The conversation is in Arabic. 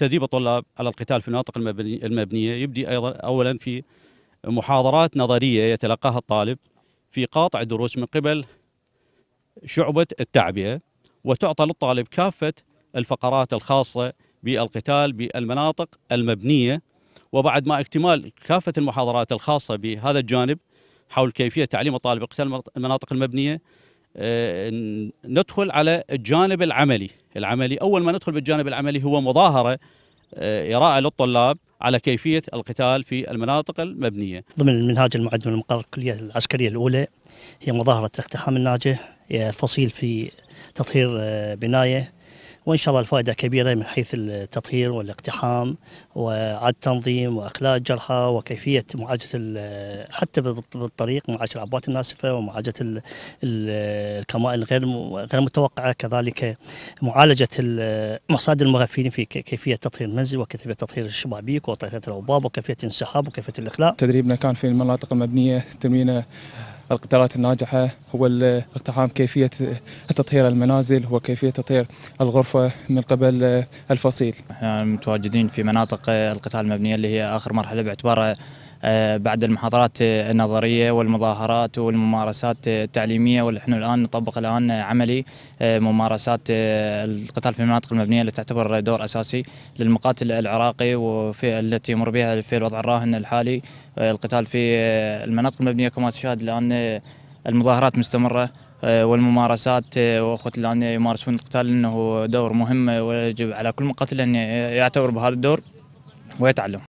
تدريب الطلاب على القتال في المناطق المبنية يبدي أيضا أولا في محاضرات نظرية يتلقاها الطالب في قاطع دروس من قبل شعبة التعبئة وتعطى للطالب كافة الفقرات الخاصة بالقتال بالمناطق المبنية وبعد ما اكتمال كافة المحاضرات الخاصة بهذا الجانب حول كيفية تعليم الطالب القتال المناطق المبنية آه، ندخل على الجانب العملي العملي أول ما ندخل بالجانب العملي هو مظاهرة إراءة آه، للطلاب على كيفية القتال في المناطق المبنية ضمن المنهاج المعد من مقر الكلية العسكرية الأولى هي مظاهرة الاقتحام الناجح آه، الفصيل في تطهير بناية وإن شاء الله الفائدة كبيرة من حيث التطهير والاقتحام وعد تنظيم وإخلاء الجرحى وكيفية معالجة حتى بالطريق معالجة العبوات الناسفة ومعالجة الكمائن غير غير متوقعة كذلك معالجة مصادر المغفلين في كيفية تطهير المنزل وكيفية تطهير الشبابيك وطريقه الابواب وكيفية الانسحاب وكيفية الإخلاء تدريبنا كان في المناطق المبنية تنمينا القدرات الناجحة هو اقتحام كيفية تطهير المنازل هو كيفية تطهير الغرفة من قبل الفصيل احنا متواجدين في مناطق القتال المبنية اللي هي آخر مرحلة باعتبارها آه، بعد المحاضرات النظريه والمظاهرات والممارسات التعليميه ونحن الان نطبق الان عملي آه، ممارسات آه، القتال في المناطق المبنيه اللي تعتبر دور اساسي للمقاتل العراقي وفي التي يمر بها في الوضع الراهن الحالي القتال في المناطق المبنيه كما تشاهد الان المظاهرات مستمره والممارسات واخوتي الان يمارسون القتال انه دور مهم ويجب على كل مقاتل ان يعتبر بهذا الدور ويتعلم